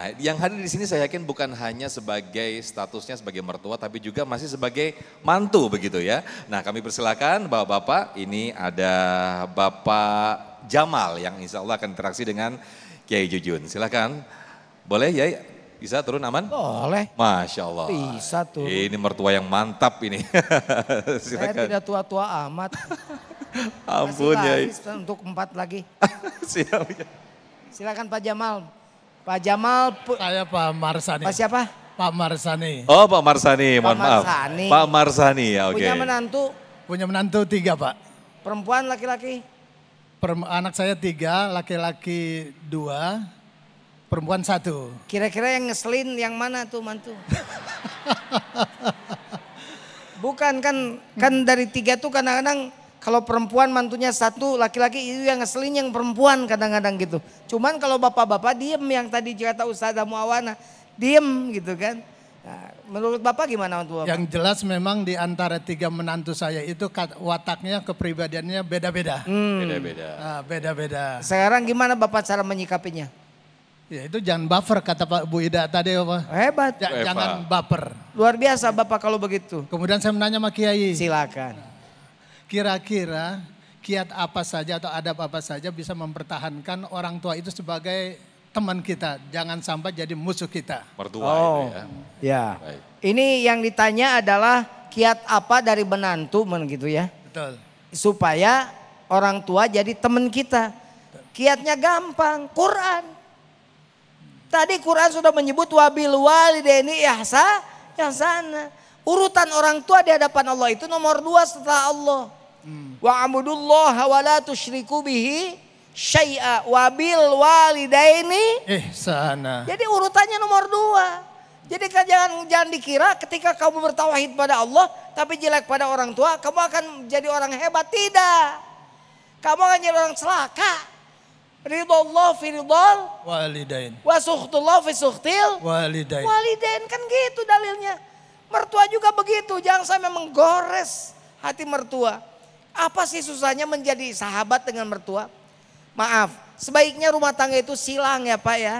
Nah, yang hadir di sini saya yakin bukan hanya sebagai statusnya sebagai mertua, tapi juga masih sebagai mantu begitu ya. Nah kami persilakan bapak-bapak, ini ada bapak Jamal yang insya Allah akan interaksi dengan Kiai Jujun. Silakan, boleh Ya? Bisa turun aman? Boleh. Masya Allah. Bisa turun. Ini mertua yang mantap ini. Saya tidak tua-tua amat. Ampun ya. Untuk empat lagi. Silakan Pak Jamal. Pak Jamal. Saya Pak Marsani. Pak siapa? Pak Marsani. Oh Pak Marsani, mohon Pak maaf. Marsani. Pak Marsani, ya oke. Okay. Punya menantu? Punya menantu tiga Pak. Perempuan, laki-laki? Anak saya tiga, laki-laki dua, perempuan satu. Kira-kira yang ngeselin yang mana tuh mantu? Bukan kan, kan dari tiga tuh kadang-kadang kalau perempuan mantunya satu, laki-laki itu yang ngeselin yang perempuan kadang-kadang gitu. Cuman kalau bapak-bapak diem yang tadi cerita Ustazah Muawana, diem gitu kan. Nah, menurut Bapak gimana untuk Bapak? Yang jelas memang di antara tiga menantu saya itu wataknya, kepribadiannya beda-beda. Hmm. Beda-beda. Hmm. beda-beda. Sekarang gimana Bapak cara menyikapinya? Ya itu jangan buffer kata Pak Bu Ida tadi Bapak. Hebat. Ya, jangan buffer. Luar biasa Bapak kalau begitu. Kemudian saya menanya sama Kiai. Silakan kira-kira kiat apa saja atau adab apa saja bisa mempertahankan orang tua itu sebagai teman kita, jangan sampai jadi musuh kita. Mertua oh, ini gitu ya. ya. Ini yang ditanya adalah kiat apa dari menantu men gitu ya. Betul. Supaya orang tua jadi teman kita. Kiatnya gampang, Quran. Tadi Quran sudah menyebut wabil walidaini ihsa yang sana. Urutan orang tua di hadapan Allah itu nomor dua setelah Allah. Hmm. Wa amudullah wa la tusyriku bihi syai'a wa bil walidaini sana Jadi urutannya nomor dua. Jadi jangan jangan dikira ketika kamu bertawahid pada Allah tapi jelek pada orang tua, kamu akan jadi orang hebat. Tidak. Kamu akan jadi orang celaka. Ridho Allah fi ridhal walidain. Wa sukhtullah fi sukhtil walidain. Walidain kan gitu dalilnya. Mertua juga begitu, jangan sampai menggores hati mertua. Apa sih susahnya menjadi sahabat dengan mertua? Maaf, sebaiknya rumah tangga itu silang ya Pak ya.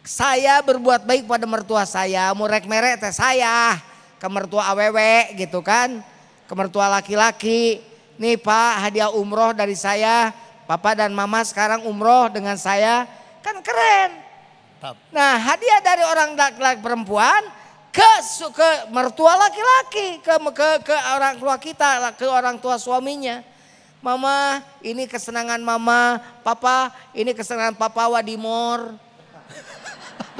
Saya berbuat baik pada mertua saya, murek merek teh saya. Ke mertua aww gitu kan. Ke mertua laki-laki. Nih Pak hadiah umroh dari saya. Papa dan mama sekarang umroh dengan saya. Kan keren. Nah hadiah dari orang laki-laki perempuan ke ke mertua laki-laki, ke, ke ke orang tua kita, ke orang tua suaminya. Mama, ini kesenangan mama, papa, ini kesenangan papa Wadimor.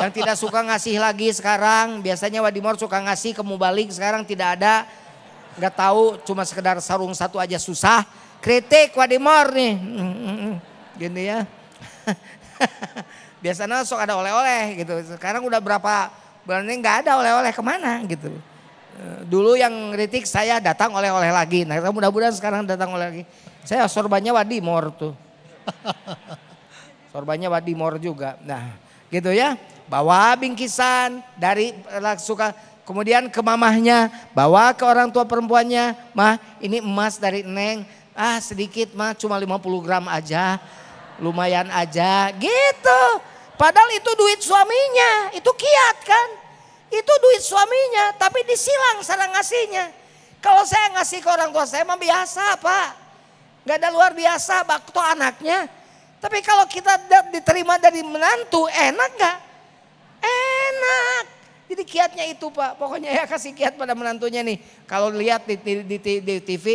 Yang tidak suka ngasih lagi sekarang, biasanya Wadimor suka ngasih ke balik sekarang tidak ada. Gak tahu, cuma sekedar sarung satu aja susah. Kritik Wadimor nih. Gini ya. Biasanya sok ada oleh-oleh gitu. Sekarang udah berapa Berarti nggak ada oleh-oleh kemana gitu. Eh, dulu yang kritik saya datang oleh-oleh lagi. Nah mudah-mudahan sekarang datang oleh lagi. Saya sorbannya Wadimor tuh. sorbannya Wadimor juga. Nah gitu ya. Bawa bingkisan dari suka kemudian ke mamahnya, bawa ke orang tua perempuannya, mah ini emas dari neng, ah sedikit mah cuma 50 gram aja, lumayan aja gitu. Padahal itu duit suaminya, itu kiat kan. Itu duit suaminya, tapi disilang sana ngasihnya. Kalau saya ngasih ke orang tua saya memang biasa pak. Gak ada luar biasa waktu anaknya. Tapi kalau kita diterima dari menantu enak gak? Enak. Jadi kiatnya itu pak. Pokoknya ya kasih kiat pada menantunya nih. Kalau lihat di, di, di, di TV.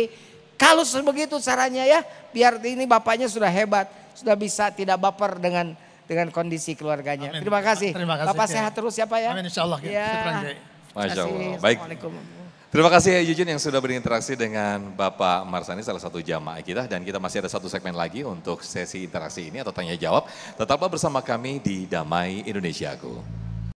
Kalau begitu caranya ya. Biar ini bapaknya sudah hebat. Sudah bisa tidak baper dengan dengan kondisi keluarganya. Amin. Terima kasih. Terima kasih. Bapak sehat terus ya Pak ya. Amin insya ya. Allah. Ya. Masya Allah. Baik. Terima kasih ya Yujin yang sudah berinteraksi dengan Bapak Marsani salah satu jamaah kita dan kita masih ada satu segmen lagi untuk sesi interaksi ini atau tanya jawab. Tetaplah bersama kami di Damai Indonesiaku.